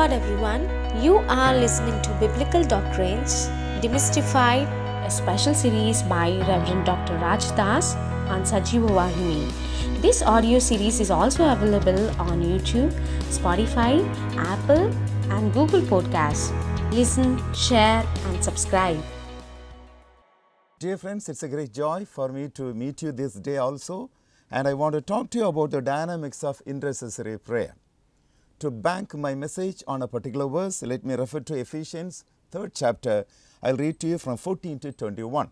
God, everyone. You are listening to Biblical Doctrines Demystified, a special series by Reverend Dr. Raj Das on Sajiva Wahini. This audio series is also available on YouTube, Spotify, Apple, and Google Podcasts. Listen, share, and subscribe. Dear friends, it's a great joy for me to meet you this day also, and I want to talk to you about the dynamics of intercessory prayer to bank my message on a particular verse, let me refer to Ephesians 3rd chapter. I will read to you from 14 to 21.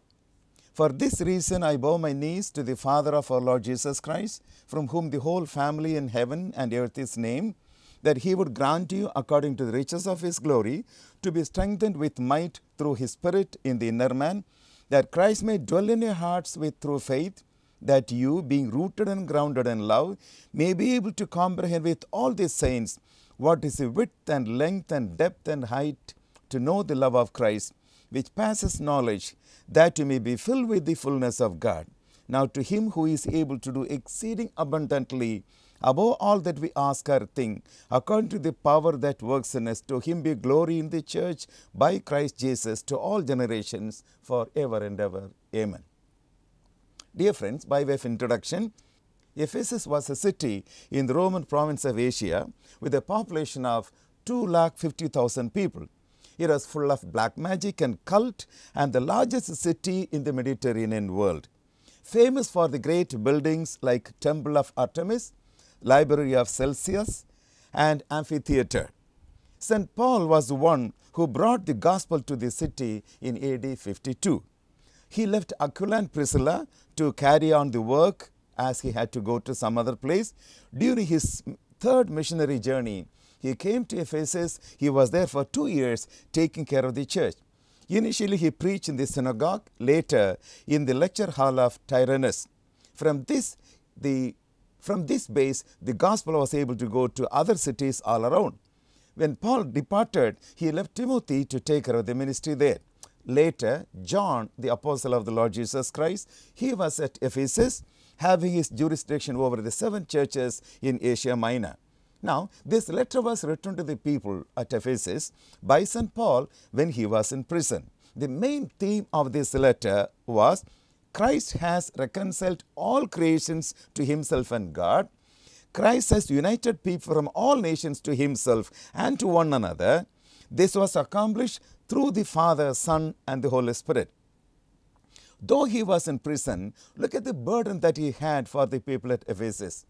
For this reason, I bow my knees to the Father of our Lord Jesus Christ, from whom the whole family in heaven and earth is named, that he would grant you, according to the riches of his glory, to be strengthened with might through his Spirit in the inner man, that Christ may dwell in your hearts with through faith that you, being rooted and grounded in love, may be able to comprehend with all the saints what is the width and length and depth and height to know the love of Christ, which passes knowledge, that you may be filled with the fullness of God. Now, to him who is able to do exceeding abundantly above all that we ask or think, according to the power that works in us, to him be glory in the church by Christ Jesus to all generations, forever and ever. Amen. Dear friends, by way of introduction, Ephesus was a city in the Roman province of Asia with a population of 2,50,000 people. It was full of black magic and cult and the largest city in the Mediterranean world. Famous for the great buildings like Temple of Artemis, Library of Celsius and Amphitheater. St. Paul was the one who brought the gospel to the city in AD 52. He left Aquila and Priscilla to carry on the work as he had to go to some other place. During his third missionary journey, he came to Ephesus. He was there for two years taking care of the church. Initially, he preached in the synagogue, later in the lecture hall of Tyrannus. From this, the, from this base, the gospel was able to go to other cities all around. When Paul departed, he left Timothy to take care of the ministry there. Later, John, the apostle of the Lord Jesus Christ, he was at Ephesus having his jurisdiction over the seven churches in Asia Minor. Now, this letter was written to the people at Ephesus by St. Paul when he was in prison. The main theme of this letter was Christ has reconciled all creations to himself and God. Christ has united people from all nations to himself and to one another. This was accomplished through the Father, Son, and the Holy Spirit. Though he was in prison, look at the burden that he had for the people at Ephesus.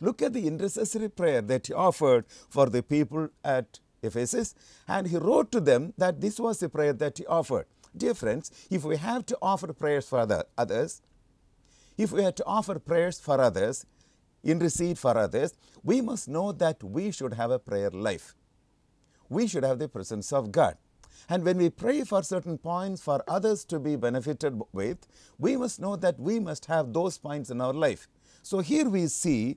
Look at the intercessory prayer that he offered for the people at Ephesus, and he wrote to them that this was the prayer that he offered. Dear friends, if we have to offer prayers for others, if we have to offer prayers for others, in receipt for others, we must know that we should have a prayer life. We should have the presence of God. And when we pray for certain points for others to be benefited with, we must know that we must have those points in our life. So here we see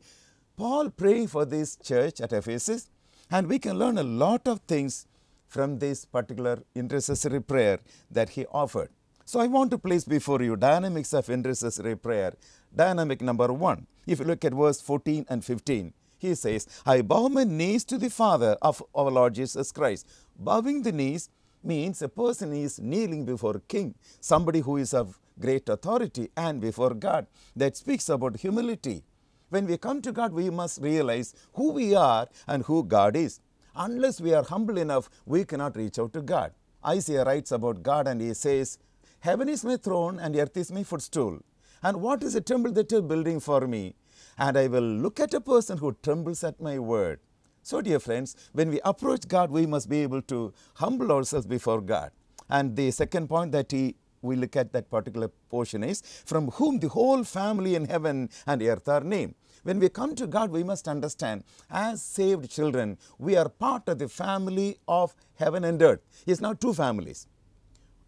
Paul praying for this church at Ephesus and we can learn a lot of things from this particular intercessory prayer that he offered. So I want to place before you dynamics of intercessory prayer. Dynamic number one, if you look at verse 14 and 15, he says, I bow my knees to the Father of our Lord Jesus Christ. Bowing the knees means a person is kneeling before a king, somebody who is of great authority and before God. That speaks about humility. When we come to God, we must realize who we are and who God is. Unless we are humble enough, we cannot reach out to God. Isaiah writes about God and he says, Heaven is my throne and earth is my footstool. And what is a temple that you are building for me? And I will look at a person who trembles at my word. So dear friends, when we approach God, we must be able to humble ourselves before God. And the second point that he we look at that particular portion is from whom the whole family in heaven and earth are named. When we come to God, we must understand as saved children, we are part of the family of heaven and earth. It's now two families.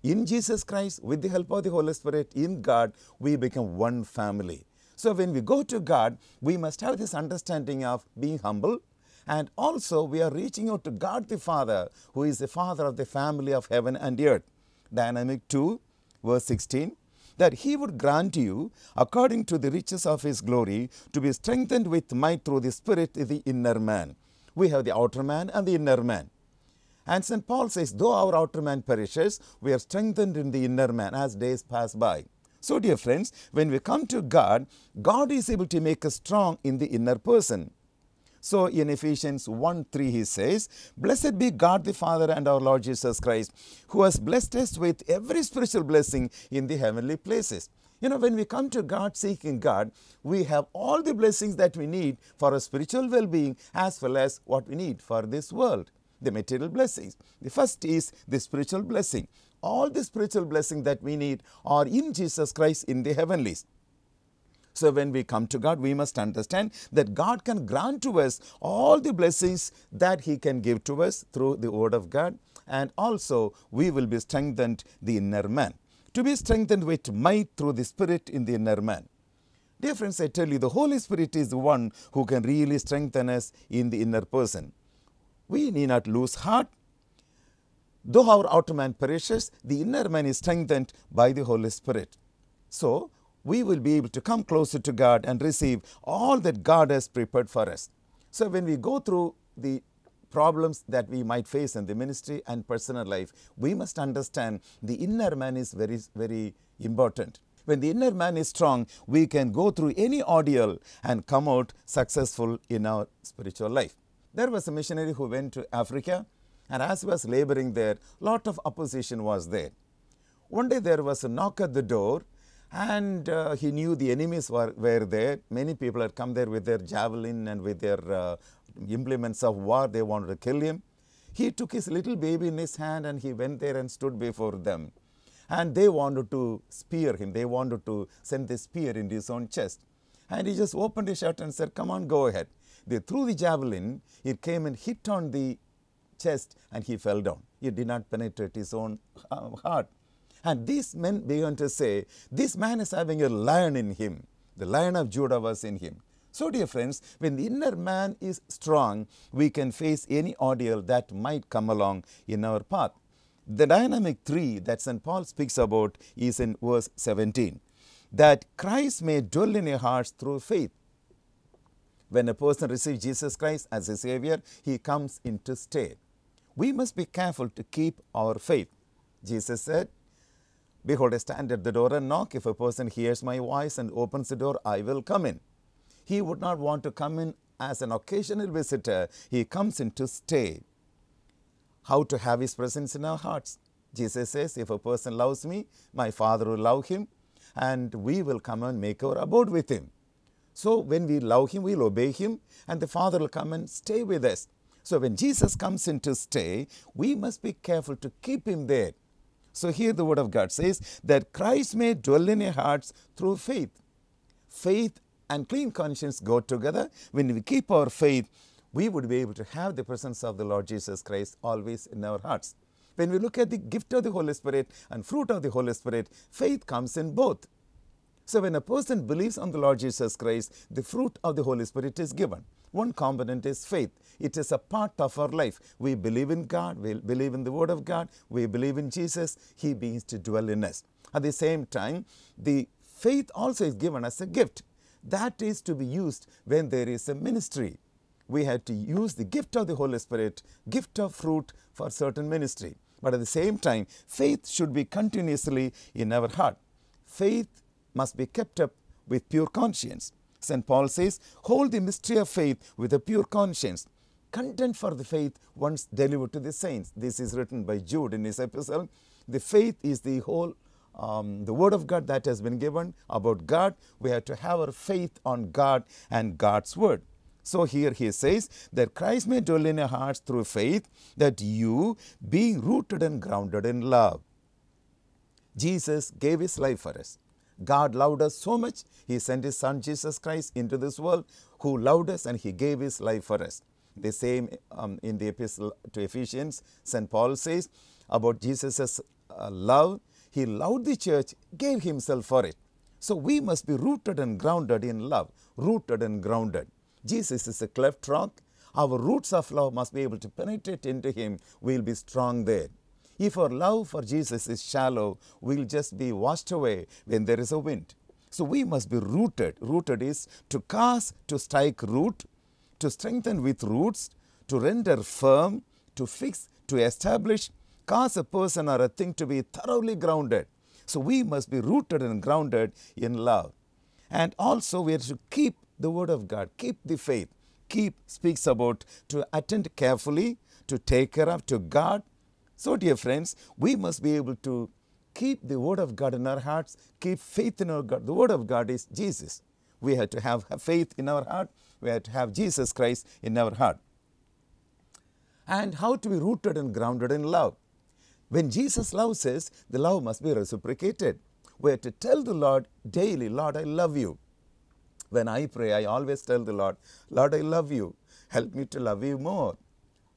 In Jesus Christ, with the help of the Holy Spirit, in God, we become one family. So when we go to God, we must have this understanding of being humble, and also we are reaching out to God the Father who is the Father of the family of heaven and earth. Dynamic 2 verse 16 that he would grant you according to the riches of his glory to be strengthened with might through the spirit the inner man. We have the outer man and the inner man. And St. Paul says, though our outer man perishes, we are strengthened in the inner man as days pass by. So, dear friends, when we come to God, God is able to make us strong in the inner person. So in Ephesians 1 3 he says, Blessed be God the Father and our Lord Jesus Christ, who has blessed us with every spiritual blessing in the heavenly places. You know, when we come to God seeking God, we have all the blessings that we need for our spiritual well being as well as what we need for this world, the material blessings. The first is the spiritual blessing. All the spiritual blessings that we need are in Jesus Christ in the heavenlies. So, when we come to God, we must understand that God can grant to us all the blessings that He can give to us through the Word of God and also we will be strengthened the inner man. To be strengthened with might through the Spirit in the inner man. Dear friends, I tell you, the Holy Spirit is the one who can really strengthen us in the inner person. We need not lose heart. Though our outer man perishes, the inner man is strengthened by the Holy Spirit. So, we will be able to come closer to God and receive all that God has prepared for us. So, when we go through the problems that we might face in the ministry and personal life, we must understand the inner man is very, very important. When the inner man is strong, we can go through any ordeal and come out successful in our spiritual life. There was a missionary who went to Africa and as he was laboring there, lot of opposition was there. One day there was a knock at the door and uh, he knew the enemies were, were there. Many people had come there with their javelin and with their uh, implements of war, they wanted to kill him. He took his little baby in his hand and he went there and stood before them. And they wanted to spear him, they wanted to send the spear into his own chest. And he just opened his shirt and said, come on, go ahead. They threw the javelin, it came and hit on the chest and he fell down. It did not penetrate his own uh, heart. And these men began to say, this man is having a lion in him. The lion of Judah was in him. So dear friends, when the inner man is strong, we can face any ordeal that might come along in our path. The dynamic three that St. Paul speaks about is in verse 17, that Christ may dwell in your hearts through faith. When a person receives Jesus Christ as his Savior, he comes into stay. We must be careful to keep our faith. Jesus said, Behold, I stand at the door and knock. If a person hears my voice and opens the door, I will come in. He would not want to come in as an occasional visitor, he comes in to stay. How to have his presence in our hearts? Jesus says, If a person loves me, my Father will love him, and we will come and make our abode with him. So, when we love him, we'll obey him, and the Father will come and stay with us. So, when Jesus comes in to stay, we must be careful to keep him there so here the word of God says that Christ may dwell in your hearts through faith. Faith and clean conscience go together. When we keep our faith, we would be able to have the presence of the Lord Jesus Christ always in our hearts. When we look at the gift of the Holy Spirit and fruit of the Holy Spirit, faith comes in both. So, when a person believes on the Lord Jesus Christ, the fruit of the Holy Spirit is given. One component is faith. It is a part of our life. We believe in God, we believe in the Word of God, we believe in Jesus. He begins to dwell in us. At the same time, the faith also is given as a gift. That is to be used when there is a ministry. We have to use the gift of the Holy Spirit, gift of fruit for certain ministry. But at the same time, faith should be continuously in our heart. Faith must be kept up with pure conscience. St. Paul says, Hold the mystery of faith with a pure conscience. Content for the faith once delivered to the saints. This is written by Jude in his epistle. The faith is the whole, um, the word of God that has been given about God. We have to have our faith on God and God's word. So here he says that Christ may dwell in your hearts through faith, that you, being rooted and grounded in love. Jesus gave his life for us. God loved us so much, He sent His Son Jesus Christ into this world who loved us and He gave His life for us. The same um, in the epistle to Ephesians, St. Paul says about Jesus' uh, love, He loved the church, gave Himself for it. So, we must be rooted and grounded in love, rooted and grounded. Jesus is a cleft rock. Our roots of love must be able to penetrate into Him. We will be strong there. If our love for Jesus is shallow, we'll just be washed away when there is a wind. So we must be rooted. Rooted is to cast, to strike root, to strengthen with roots, to render firm, to fix, to establish, cause a person or a thing to be thoroughly grounded. So we must be rooted and grounded in love. And also we are to keep the word of God, keep the faith. Keep speaks about to attend carefully, to take care of, to guard, so, dear friends, we must be able to keep the word of God in our hearts, keep faith in our God. The word of God is Jesus. We have to have faith in our heart, we have to have Jesus Christ in our heart. And how to be rooted and grounded in love. When Jesus loves us, the love must be reciprocated. We have to tell the Lord daily, Lord, I love you. When I pray, I always tell the Lord, Lord, I love you. Help me to love you more.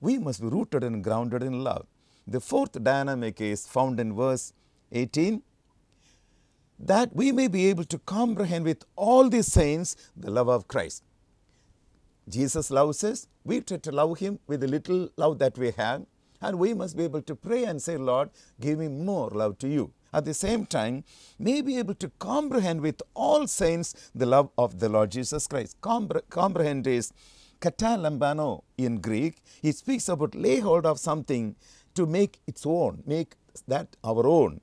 We must be rooted and grounded in love. The fourth dynamic is found in verse 18 that we may be able to comprehend with all the saints the love of Christ. Jesus loves us, we try to love him with the little love that we have and we must be able to pray and say, Lord, give me more love to you. At the same time, may be able to comprehend with all saints the love of the Lord Jesus Christ. Compre comprehend is katalambano in Greek. It speaks about lay hold of something to make its own, make that our own,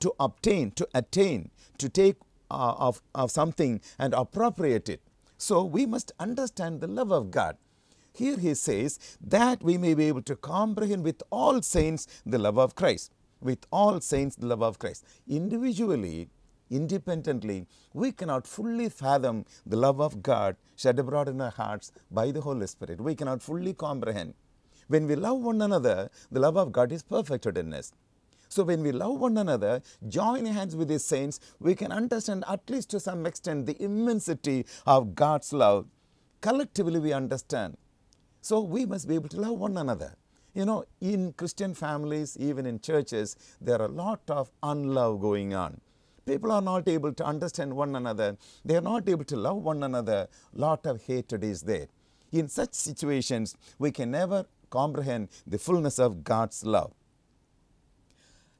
to obtain, to attain, to take uh, of, of something and appropriate it. So, we must understand the love of God. Here he says that we may be able to comprehend with all saints the love of Christ, with all saints the love of Christ. Individually, independently, we cannot fully fathom the love of God shed abroad in our hearts by the Holy Spirit. We cannot fully comprehend. When we love one another, the love of God is perfected in us. So when we love one another, join hands with the saints, we can understand at least to some extent the immensity of God's love. Collectively we understand. So we must be able to love one another. You know, in Christian families, even in churches, there are a lot of unlove going on. People are not able to understand one another. They are not able to love one another. Lot of hatred is there. In such situations, we can never comprehend the fullness of God's love.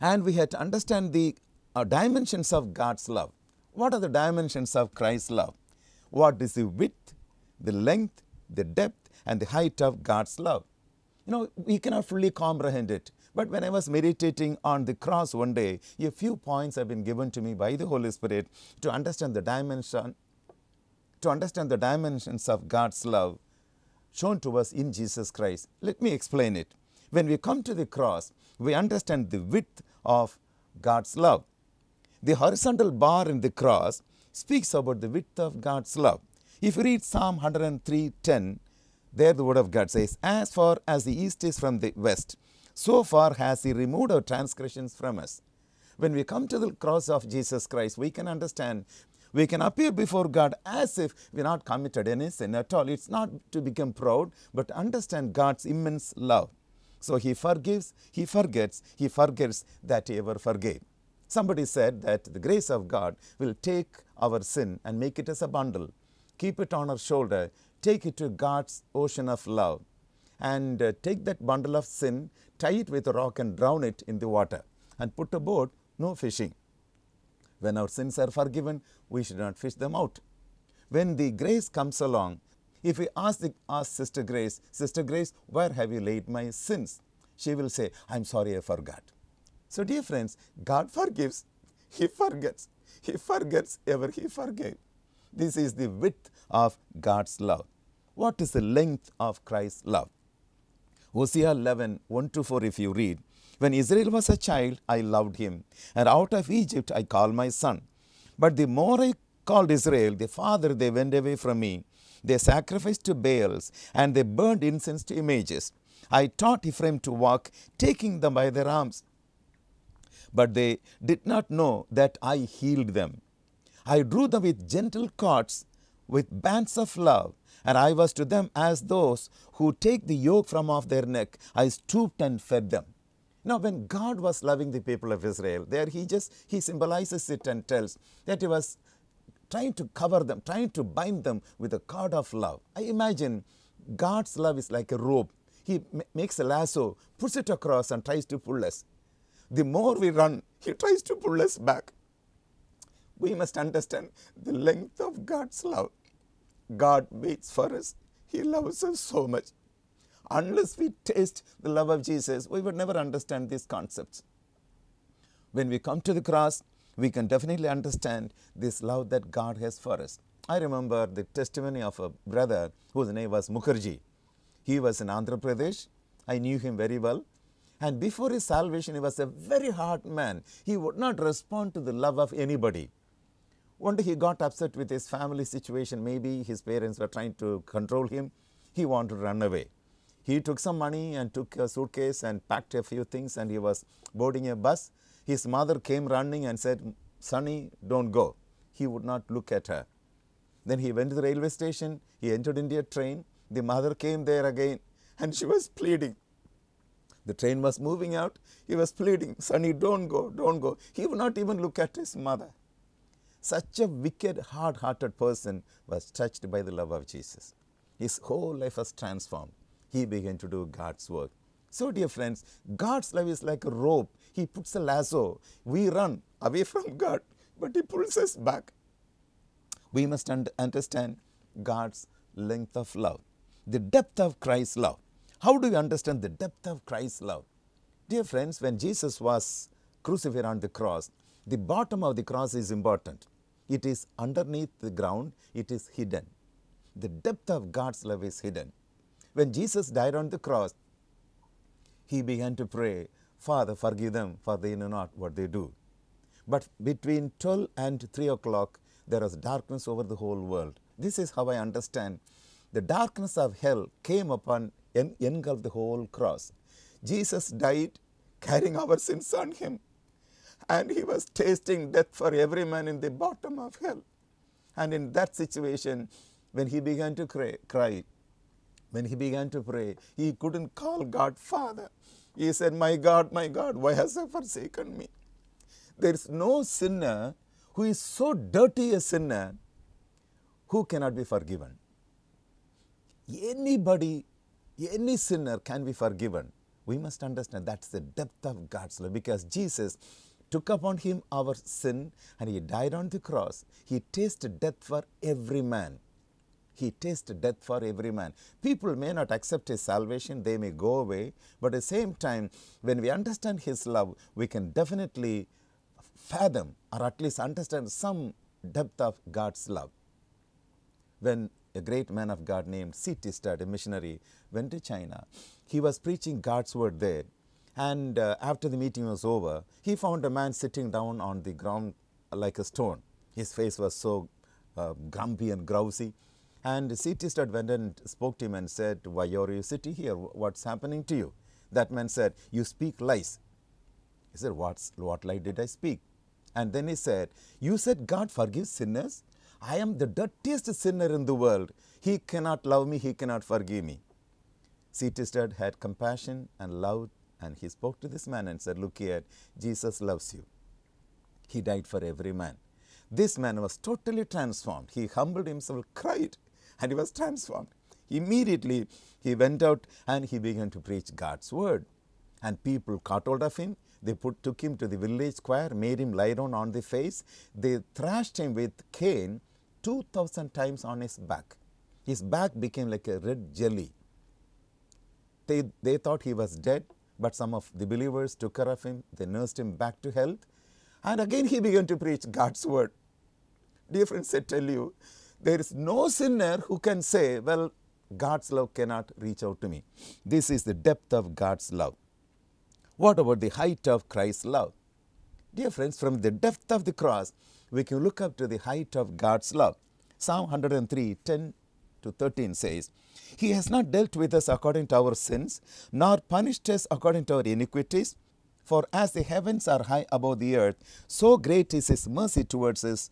And we had to understand the uh, dimensions of God's love. What are the dimensions of Christ's love? What is the width, the length, the depth and the height of God's love? You know, we cannot fully comprehend it. But when I was meditating on the cross one day, a few points have been given to me by the Holy Spirit to understand the dimension, to understand the dimensions of God's love shown to us in Jesus Christ. Let me explain it. When we come to the cross, we understand the width of God's love. The horizontal bar in the cross speaks about the width of God's love. If you read Psalm 103.10, there the word of God says, As far as the east is from the west, so far has he removed our transgressions from us. When we come to the cross of Jesus Christ, we can understand we can appear before God as if we are not committed any sin at all. It's not to become proud, but understand God's immense love. So He forgives, He forgets, He forgets that He ever forgave. Somebody said that the grace of God will take our sin and make it as a bundle, keep it on our shoulder, take it to God's ocean of love and uh, take that bundle of sin, tie it with a rock and drown it in the water and put a boat. no fishing. When our sins are forgiven, we should not fish them out. When the grace comes along, if we ask, the, ask Sister Grace, Sister Grace, where have you laid my sins? She will say, I'm sorry I forgot. So dear friends, God forgives, He forgets. He forgets ever He forgave. This is the width of God's love. What is the length of Christ's love? Hosea 11, 1 to 4 if you read, when Israel was a child, I loved him, and out of Egypt I called my son. But the more I called Israel, the farther they went away from me. They sacrificed to Baals, and they burned incense to images. I taught Ephraim to walk, taking them by their arms. But they did not know that I healed them. I drew them with gentle cords, with bands of love, and I was to them as those who take the yoke from off their neck. I stooped and fed them. Now when God was loving the people of Israel, there he just, he symbolizes it and tells that he was trying to cover them, trying to bind them with a cord of love. I imagine God's love is like a rope. He makes a lasso, puts it across and tries to pull us. The more we run, he tries to pull us back. We must understand the length of God's love. God waits for us. He loves us so much. Unless we taste the love of Jesus, we would never understand these concepts. When we come to the cross, we can definitely understand this love that God has for us. I remember the testimony of a brother whose name was Mukherjee. He was in Andhra Pradesh. I knew him very well. And before his salvation, he was a very hard man. He would not respond to the love of anybody. One day he got upset with his family situation. Maybe his parents were trying to control him. He wanted to run away. He took some money and took a suitcase and packed a few things and he was boarding a bus. His mother came running and said, Sonny, don't go. He would not look at her. Then he went to the railway station, he entered India a train. The mother came there again and she was pleading. The train was moving out, he was pleading, Sonny, don't go, don't go. He would not even look at his mother. Such a wicked, hard hearted person was touched by the love of Jesus. His whole life was transformed he began to do God's work. So, dear friends, God's love is like a rope. He puts a lasso. We run away from God, but He pulls us back. We must un understand God's length of love, the depth of Christ's love. How do we understand the depth of Christ's love? Dear friends, when Jesus was crucified on the cross, the bottom of the cross is important. It is underneath the ground, it is hidden. The depth of God's love is hidden. When Jesus died on the cross, he began to pray, Father, forgive them, for they know not what they do. But between 12 and 3 o'clock, there was darkness over the whole world. This is how I understand the darkness of hell came upon and engulfed the whole cross. Jesus died carrying our sins on him and he was tasting death for every man in the bottom of hell. And in that situation, when he began to cry, cry when he began to pray, he couldn't call God Father. He said, My God, my God, why has He forsaken me? There is no sinner who is so dirty a sinner who cannot be forgiven. Anybody, any sinner can be forgiven. We must understand that's the depth of God's love because Jesus took upon him our sin and he died on the cross. He tasted death for every man. He tastes death for every man. People may not accept his salvation, they may go away, but at the same time, when we understand his love, we can definitely fathom or at least understand some depth of God's love. When a great man of God named C.T. Studd, a missionary, went to China, he was preaching God's word there. And uh, after the meeting was over, he found a man sitting down on the ground like a stone. His face was so uh, grumpy and grousy. And the city went and spoke to him and said, why are you sitting here? What's happening to you? That man said, you speak lies. He said, What's, what lie did I speak? And then he said, you said God forgives sinners. I am the dirtiest sinner in the world. He cannot love me. He cannot forgive me. City Stud had compassion and love and he spoke to this man and said, look here, Jesus loves you. He died for every man. This man was totally transformed. He humbled himself, cried and he was transformed. Immediately he went out and he began to preach God's word and people caught hold of him. They put, took him to the village square, made him lie down on the face. They thrashed him with cane 2000 times on his back. His back became like a red jelly. They, they thought he was dead, but some of the believers took care of him. They nursed him back to health. And again he began to preach God's word. Dear friends, I tell you, there is no sinner who can say, well, God's love cannot reach out to me. This is the depth of God's love. What about the height of Christ's love? Dear friends, from the depth of the cross, we can look up to the height of God's love. Psalm 103, 10 to 13 says, He has not dealt with us according to our sins, nor punished us according to our iniquities. For as the heavens are high above the earth, so great is His mercy towards us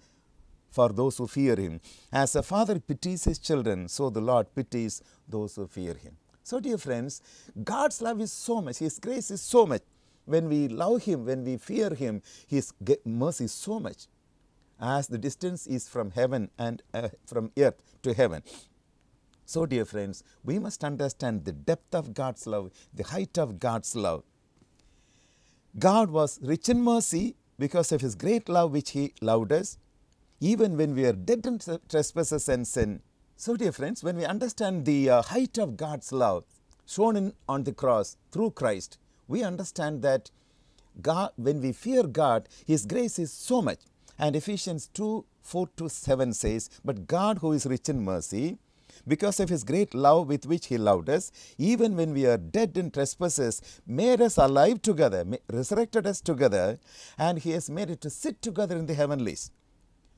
for those who fear him. As a father pities his children, so the Lord pities those who fear him. So dear friends, God's love is so much, his grace is so much. When we love him, when we fear him, his mercy is so much as the distance is from heaven and uh, from earth to heaven. So dear friends, we must understand the depth of God's love, the height of God's love. God was rich in mercy because of his great love which he loved us even when we are dead in trespasses and sin. So, dear friends, when we understand the uh, height of God's love shown in, on the cross through Christ, we understand that God, when we fear God, His grace is so much. And Ephesians 2 4 to 7 says, But God, who is rich in mercy, because of his great love with which he loved us, even when we are dead in trespasses, made us alive together, resurrected us together, and he has made it to sit together in the heavenlies.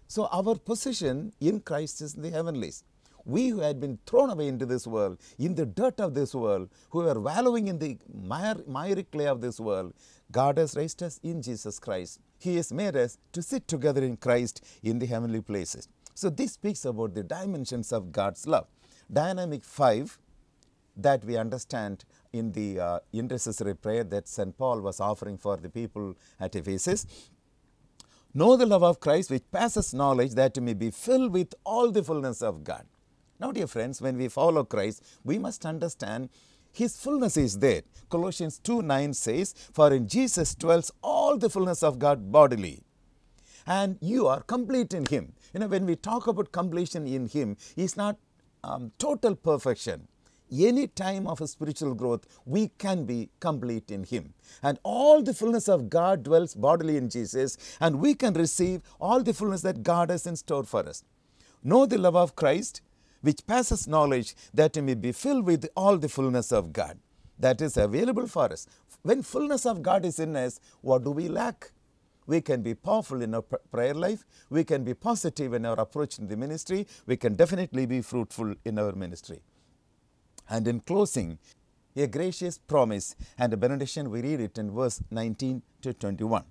So our position in Christ is in the heavenlies. We who had been thrown away into this world, in the dirt of this world, who were wallowing in the mire, miry clay of this world, God has raised us in Jesus Christ. He has made us to sit together in Christ in the heavenly places. So this speaks about the dimensions of God's love. Dynamic 5 that we understand in the uh, intercessory prayer that St. Paul was offering for the people at Ephesus Know the love of Christ which passes knowledge that you may be filled with all the fullness of God. Now, dear friends, when we follow Christ, we must understand His fullness is there. Colossians 2 9 says, For in Jesus dwells all the fullness of God bodily. And you are complete in Him. You know, when we talk about completion in Him, He's not um, total perfection any time of spiritual growth, we can be complete in Him. And all the fullness of God dwells bodily in Jesus, and we can receive all the fullness that God has in store for us. Know the love of Christ, which passes knowledge, that you may be filled with all the fullness of God. That is available for us. When fullness of God is in us, what do we lack? we can be powerful in our prayer life, we can be positive in our approach in the ministry, we can definitely be fruitful in our ministry. And in closing, a gracious promise and a benediction we read it in verse 19 to 21.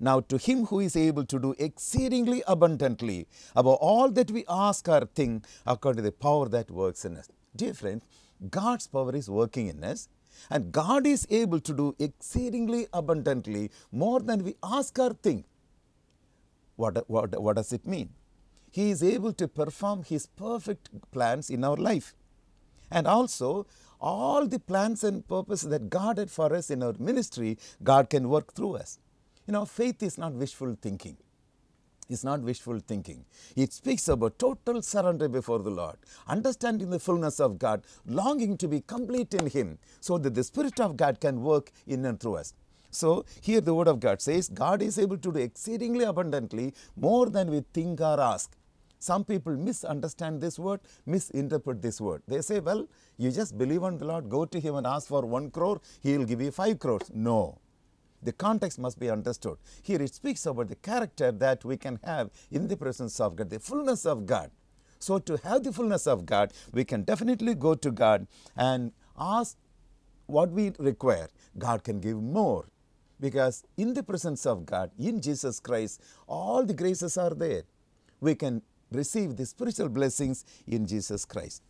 Now to him who is able to do exceedingly abundantly above all that we ask or think according to the power that works in us. Dear friend, God's power is working in us and God is able to do exceedingly abundantly more than we ask or think. What, what, what does it mean? He is able to perform His perfect plans in our life. And also, all the plans and purpose that God had for us in our ministry, God can work through us. You know, faith is not wishful thinking. It's not wishful thinking. It speaks about total surrender before the Lord, understanding the fullness of God, longing to be complete in Him so that the Spirit of God can work in and through us. So, here the Word of God says, God is able to do exceedingly abundantly more than we think or ask some people misunderstand this word, misinterpret this word. They say, well, you just believe on the Lord, go to him and ask for 1 crore, he will give you 5 crores. No. The context must be understood. Here it speaks about the character that we can have in the presence of God, the fullness of God. So to have the fullness of God, we can definitely go to God and ask what we require. God can give more because in the presence of God, in Jesus Christ, all the graces are there. We can receive the spiritual blessings in Jesus Christ.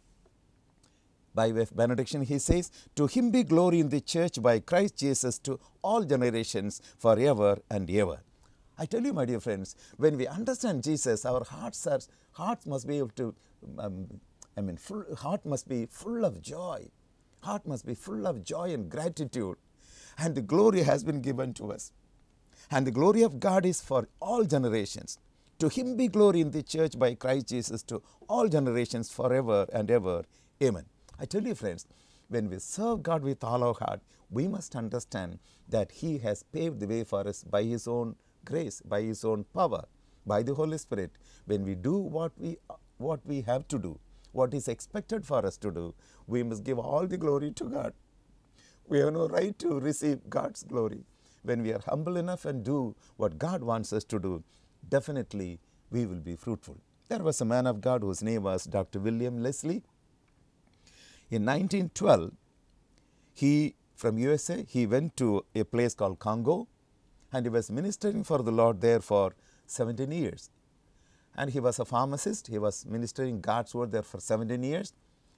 By way of benediction, he says, To him be glory in the church by Christ Jesus to all generations forever and ever. I tell you, my dear friends, when we understand Jesus, our hearts are hearts must be able to, um, I mean, full, heart must be full of joy. Heart must be full of joy and gratitude. And the glory has been given to us. And the glory of God is for all generations. To him be glory in the church by Christ Jesus to all generations forever and ever. Amen. I tell you, friends, when we serve God with all our heart, we must understand that He has paved the way for us by His own grace, by His own power, by the Holy Spirit. When we do what we, what we have to do, what is expected for us to do, we must give all the glory to God. We have no right to receive God's glory. When we are humble enough and do what God wants us to do, definitely we will be fruitful. There was a man of God whose name was Dr. William Leslie. In 1912, he from USA, he went to a place called Congo and he was ministering for the Lord there for 17 years. And he was a pharmacist, he was ministering God's word there for 17 years.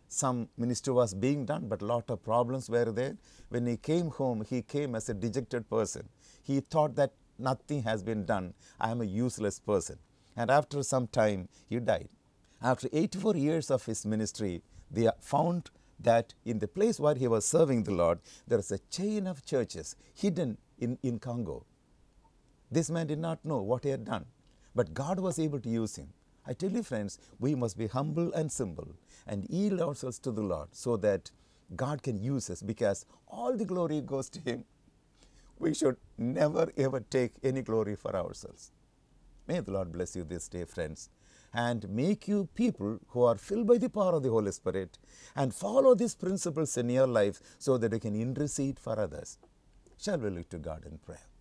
Some ministry was being done, but lot of problems were there. When he came home, he came as a dejected person. He thought that nothing has been done. I am a useless person. And after some time, he died. After 84 years of his ministry, they found that in the place where he was serving the Lord, there is a chain of churches hidden in, in Congo. This man did not know what he had done, but God was able to use him. I tell you, friends, we must be humble and simple and yield ourselves to the Lord so that God can use us because all the glory goes to Him we should never ever take any glory for ourselves. May the Lord bless you this day, friends, and make you people who are filled by the power of the Holy Spirit and follow these principles in your life so that you can intercede for others. Shall we look to God in prayer?